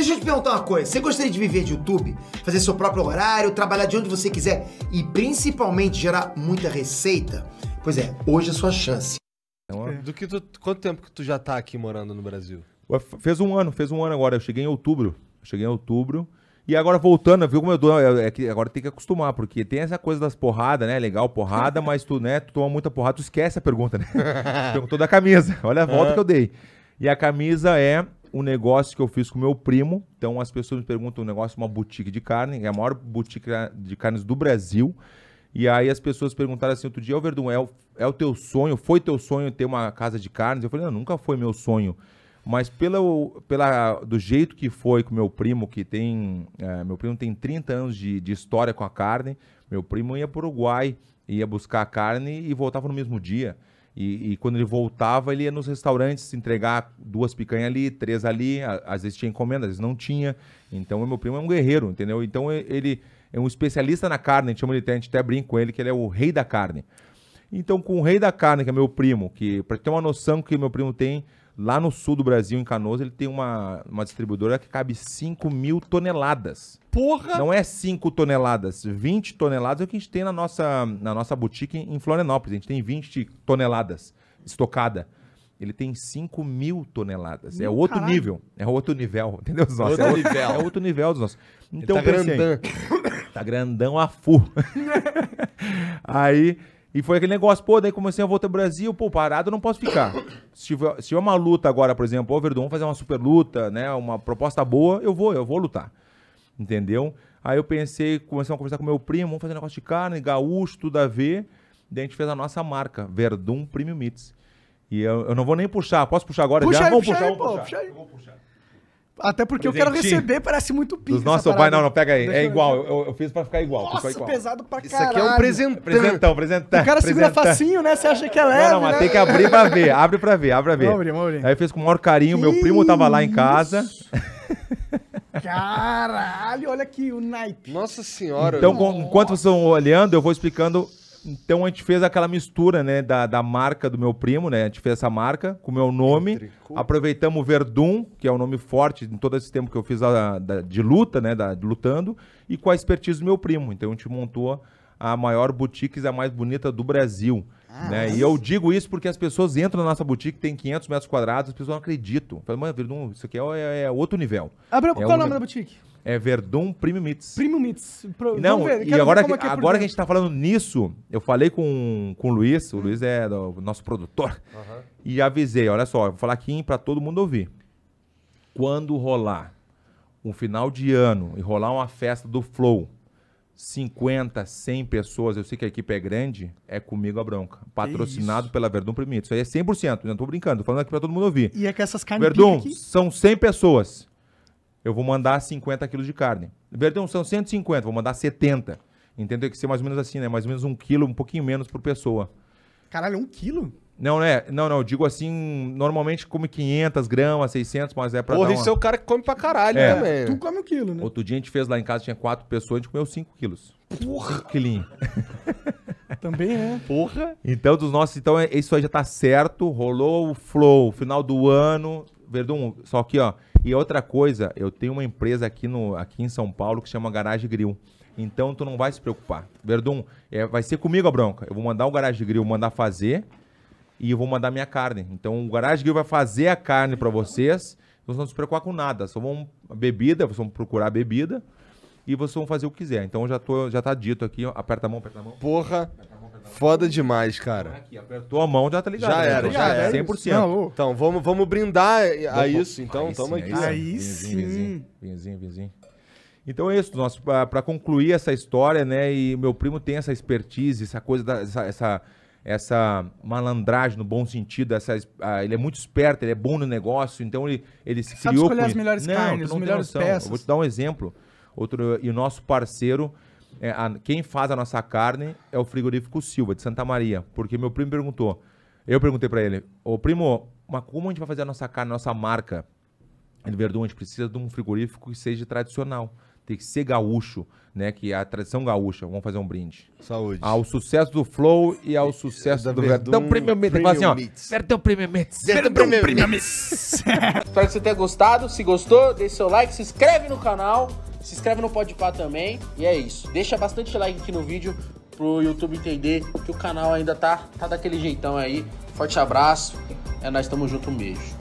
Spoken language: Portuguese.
Deixa eu te perguntar uma coisa. Você gostaria de viver de YouTube? Fazer seu próprio horário, trabalhar de onde você quiser e principalmente gerar muita receita? Pois é, hoje é a sua chance. Então, é. Do que tu, quanto tempo que tu já tá aqui morando no Brasil? Fez um ano, fez um ano agora. Eu cheguei em outubro. cheguei em outubro. E agora voltando, viu como eu dou? É, é que agora tem que acostumar, porque tem essa coisa das porradas, né? Legal, porrada, mas tu, né, tu toma muita porrada, tu esquece a pergunta, né? Perguntou da camisa. Olha a volta é. que eu dei. E a camisa é um negócio que eu fiz com meu primo. Então as pessoas me perguntam um negócio, é uma boutique de carne, é a maior boutique de carnes do Brasil. E aí as pessoas perguntaram assim outro dia, é o, é o teu sonho, foi teu sonho ter uma casa de carnes? Eu falei, não, nunca foi meu sonho. Mas pela, pela, do jeito que foi com meu primo, que tem. É, meu primo tem 30 anos de, de história com a carne. Meu primo ia para o Uruguai, ia buscar a carne e voltava no mesmo dia. E, e, quando ele voltava, ele ia nos restaurantes entregar duas picanhas ali, três ali. Às vezes tinha encomenda, às vezes não tinha. Então, meu primo é um guerreiro, entendeu? Então, ele é um especialista na carne. A gente, chama ele, a gente até brinca com ele que ele é o rei da carne. Então, com o Rei da Carne, que é meu primo, que para ter uma noção que meu primo tem lá no sul do Brasil, em Canoas, ele tem uma, uma distribuidora que cabe 5 mil toneladas. Porra! Não é 5 toneladas, 20 toneladas é o que a gente tem na nossa, na nossa boutique em Florianópolis. A gente tem 20 toneladas estocada. Ele tem 5 mil toneladas. Meu é outro caralho. nível. É outro nível, entendeu? Os Outro é, nível. é outro nível dos nossos. Então, ele tá grandão. tá grandão a fu. aí e foi aquele negócio, pô, daí comecei a voltar pro Brasil, pô, parado eu não posso ficar. Se tiver, se tiver uma luta agora, por exemplo, o Verdun fazer uma super luta, né, uma proposta boa, eu vou, eu vou lutar. Entendeu? Aí eu pensei, comecei a conversar com meu primo, vamos fazer um negócio de carne, gaúcho, tudo a ver. Daí a gente fez a nossa marca, Verdun Premium Meats. E eu, eu não vou nem puxar, posso puxar agora? Puxa já? Aí, vamos puxa puxar, aí, pô, puxar. Puxa aí. vou puxar. Até porque eu quero receber, parece muito pizza. Nossa, nossos pai, não, não, pega aí. Deixa é eu... igual, eu, eu, fiz pra ficar igual. Nossa, igual. pesado pra caralho. Isso aqui é um presentão. Presentão, presentão. O cara segura facinho, né? Você acha que é leve, Não, não, mas né? tem que abrir pra ver. Abre pra ver, abre pra ver. Vamos abrir, vamos abrir. Aí eu fiz com o maior carinho, que meu primo tava lá em casa. Caralho, olha aqui o naipe. Nossa senhora. Então, enquanto vocês estão olhando, eu vou explicando então a gente fez aquela mistura, né, da, da marca do meu primo, né? A gente fez essa marca com o meu nome. Aproveitamos o Verdun, que é o um nome forte em todo esse tempo que eu fiz a, da, de luta, né, da, lutando, e com a expertise do meu primo. Então a gente montou a maior boutique e a mais bonita do Brasil. Ah, né? Mas... E eu digo isso porque as pessoas entram na nossa boutique, tem 500 metros quadrados, as pessoas não acreditam. Falam, mano, isso aqui é, é, é, outro nível. Abre, é qual é o nome da boutique? É Verdun Premium Meats. Premium Meats. Pro, não, ver, e agora, é que, é que é agora que a gente tá falando nisso, eu falei com, com o Luiz, o Luiz é o nosso produtor, uhum. e avisei, olha só, vou falar aqui para todo mundo ouvir. Quando rolar um final de ano e rolar uma festa do Flow, 50, 100 pessoas, eu sei que a equipe é grande, é comigo a bronca. Patrocinado pela Verdun Premium Meats. Isso aí é 100%, não tô brincando, tô falando aqui para todo mundo ouvir. E é que essas carnes Verdun, aqui... são 100 pessoas eu vou mandar 50 quilos de carne. Verdão, são 150, vou mandar 70. Entendeu? Tem que ser mais ou menos assim, né? Mais ou menos um quilo, um pouquinho menos por pessoa. Caralho, um quilo? Não, né? Não, não, eu digo assim, normalmente come 500 gramas, 600, mas é pra Porra, dar uma... isso é o cara que come pra caralho é. Né, velho? Tu come um quilo, né? Outro dia a gente fez lá em casa, tinha quatro pessoas, a gente comeu 5 quilos. Porra! que quilinhos. também é. Porra! Então, dos nossos, então, é, isso aí já tá certo, rolou o flow, final do ano, Verdão, só aqui, ó, e outra coisa, eu tenho uma empresa aqui, no, aqui em São Paulo que chama Garage Grill. Então tu não vai se preocupar. Verdun, é, vai ser comigo a bronca. Eu vou mandar o Garage Grill mandar fazer e eu vou mandar minha carne. Então o Garage Grill vai fazer a carne para vocês. Vocês não se preocupar com nada. Só vão bebida, vocês vão procurar bebida e vocês vão fazer o que quiser. Então já tô, já tá dito aqui, aperta a mão, aperta a mão. Porra. Aperta a mão. Foda demais, cara. Aqui, apertou a mão, já tá ligado. Já né? era, tá já, já era. 100%. Não, então, vamos, vamos brindar a isso, então. Aí Tamo sim, aqui. Aí sim. Vinzinho, vinzinho, Então é isso, nosso para concluir essa história, né? E meu primo tem essa expertise, essa coisa da, essa, essa, essa malandragem no bom sentido, essa, ah, ele é muito esperto, ele é bom no negócio, então ele ele se Sabe criou escolher com as melhores não, carnes, as melhores peças. Eu vou te dar um exemplo. Outro e o nosso parceiro é, a, quem faz a nossa carne é o frigorífico Silva, de Santa Maria. Porque meu primo perguntou. Eu perguntei para ele, ô primo, mas como a gente vai fazer a nossa carne, a nossa marca? Ele Verdun, a gente precisa de um frigorífico que seja tradicional. Tem que ser gaúcho, né? Que é a tradição gaúcha. Vamos fazer um brinde. Saúde. Ao sucesso do Flow e ao sucesso da do Verdun. Verdun Premium Mix. Fala assim, ó. Verdun Premium Mix. Premium Espero que você tenha gostado. Se gostou, deixe seu like, se inscreve no canal. Se inscreve no Podpah também. E é isso. Deixa bastante like aqui no vídeo pro YouTube entender que o canal ainda tá, tá daquele jeitão aí. Forte abraço. É nós, tamo junto, um beijo.